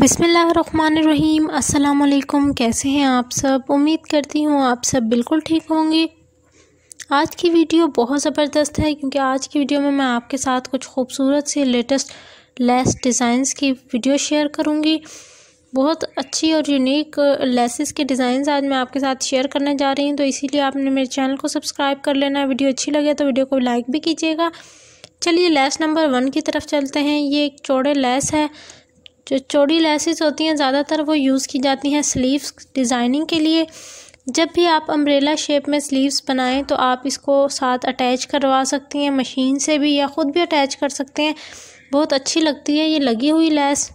बिसमीम अस्सलाम कैसे हैं आप सब उम्मीद करती हूँ आप सब बिल्कुल ठीक होंगे आज की वीडियो बहुत ज़बरदस्त है क्योंकि आज की वीडियो में मैं आपके साथ कुछ खूबसूरत से लेटेस्ट लेस डिज़ाइंस की वीडियो शेयर करूँगी बहुत अच्छी और यूनिक लेसेस के डिज़ाइन आज मैं आपके साथ शेयर करने जा रही हूँ तो इसीलिए आपने मेरे चैनल को सब्सक्राइब कर लेना वीडियो अच्छी लगे तो वीडियो को लाइक भी कीजिएगा चलिए लेस नंबर वन की तरफ चलते हैं ये एक चौड़े लेस है जो चौड़ी लेसेस होती हैं ज़्यादातर वो यूज़ की जाती हैं स्लीव्स डिज़ाइनिंग के लिए जब भी आप अम्ब्रेला शेप में स्लीव्स बनाएं तो आप इसको साथ अटैच करवा सकती हैं मशीन से भी या ख़ुद भी अटैच कर सकते हैं बहुत अच्छी लगती है ये लगी हुई लैस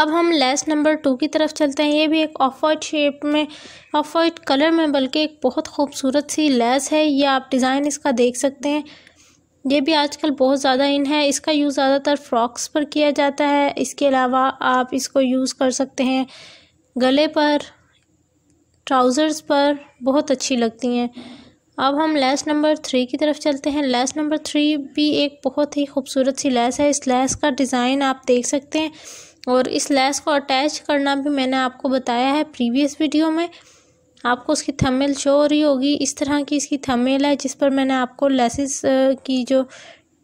अब हम लेस नंबर टू की तरफ चलते हैं ये भी एक ऑफ वाइट शेप में ऑफ वाइट कलर में बल्कि एक बहुत खूबसूरत सी लेस है ये आप डिज़ाइन इसका देख सकते हैं ये भी आजकल बहुत ज़्यादा इन है इसका यूज़ ज़्यादातर फ्रॉक्स पर किया जाता है इसके अलावा आप इसको यूज़ कर सकते हैं गले पर ट्राउज़र्स पर बहुत अच्छी लगती हैं अब हम लेस नंबर थ्री की तरफ चलते हैं लेस नंबर थ्री भी एक बहुत ही खूबसूरत सी लेस है इस लेस का डिज़ाइन आप देख सकते हैं और इस लेस को अटैच करना भी मैंने आपको बताया है प्रीवियस वीडियो में आपको उसकी थमेल शो हो रही होगी इस तरह की इसकी थमेल है जिस पर मैंने आपको लेसिस की जो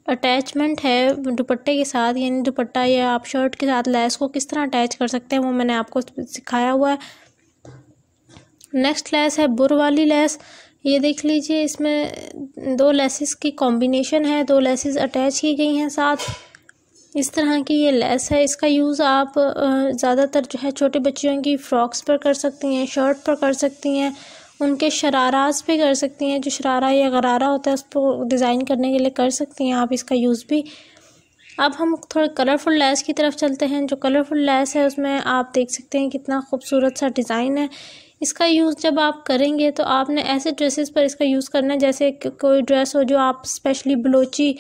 अटैचमेंट है दुपट्टे के साथ यानी दुपट्टा या आप शर्ट के साथ लैस को किस तरह अटैच कर सकते हैं वो मैंने आपको सिखाया हुआ है नेक्स्ट लैस है बुर वाली लैस ये देख लीजिए इसमें दो लेसिस की कॉम्बिनेशन है दो लेसिस अटैच की गई हैं साथ इस तरह की ये लेस है इसका यूज़ आप ज़्यादातर जो है छोटे बच्चियों की फ़्रॉक्स पर कर सकती हैं शर्ट पर कर सकती हैं उनके शराराज पे कर सकती हैं जो शरारा या गरारा होता है उसको डिज़ाइन करने के लिए कर सकती हैं आप इसका यूज़ भी अब हम थोड़े कलरफुल लैस की तरफ चलते हैं जो कलरफुल लैस है उसमें आप देख सकते हैं कितना खूबसूरत सा डिज़ाइन है इसका यूज़ जब आप करेंगे तो आपने ऐसे ड्रेसेस पर इसका यूज़ करना है जैसे कोई ड्रेस हो जो आप स्पेशली बलोची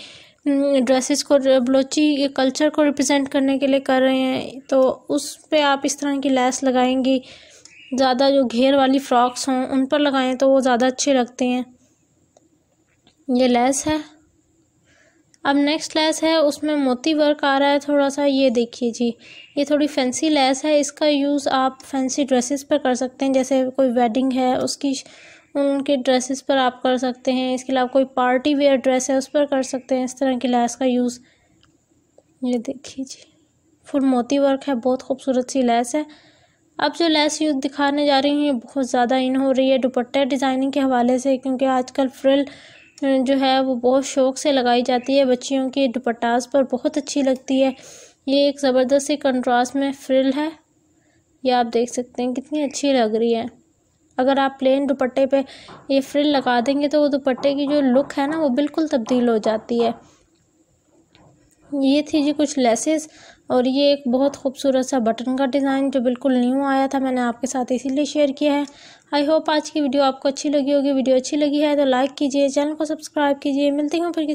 ड्रेसेस हम्म, को बलोची कल्चर को रिप्रेजेंट करने के लिए कर रहे हैं तो उस पे आप इस तरह की लैस लगाएंगी ज़्यादा जो घेर वाली फ्रॉक्स हों उन पर लगाएं तो वो ज़्यादा अच्छे लगते हैं ये लैस है अब नेक्स्ट लैस है उसमें मोती वर्क आ रहा है थोड़ा सा ये देखिए जी ये थोड़ी फैंसी लैस है इसका यूज़ आप फैंसी ड्रेसेस पर कर सकते हैं जैसे कोई वेडिंग है उसकी उनके ड्रेसेस पर आप कर सकते हैं इसके अलावा कोई पार्टी वेयर ड्रेस है उस पर कर सकते हैं इस तरह की लैस का यूज़ ये देखिए जी फुल मोती वर्क है बहुत खूबसूरत सी लैस है अब जो लैस यूज़ दिखाने जा रही हूँ ये बहुत ज़्यादा इन हो रही है दुपट्टा डिज़ाइनिंग के हवाले से क्योंकि आजकल फ्रिल जो है वो बहुत शौक़ से लगाई जाती है बच्चियों की दुपट्टास पर बहुत अच्छी लगती है ये एक ज़बरदस्त सी कंट्रास्ट में फ्रिल है ये आप देख सकते हैं कितनी अच्छी लग रही है अगर आप प्लेन दुपट्टे पे ये फ्रिल लगा देंगे तो वो दुपट्टे की जो लुक है ना वो बिल्कुल तब्दील हो जाती है ये थी जी कुछ लेसेस और ये एक बहुत खूबसूरत सा बटन का डिज़ाइन जो बिल्कुल न्यू आया था मैंने आपके साथ इसीलिए शेयर किया है आई होप आज की वीडियो आपको अच्छी लगी होगी वीडियो अच्छी लगी है तो लाइक कीजिए चैनल को सब्सक्राइब कीजिए मिलती हूँ फिर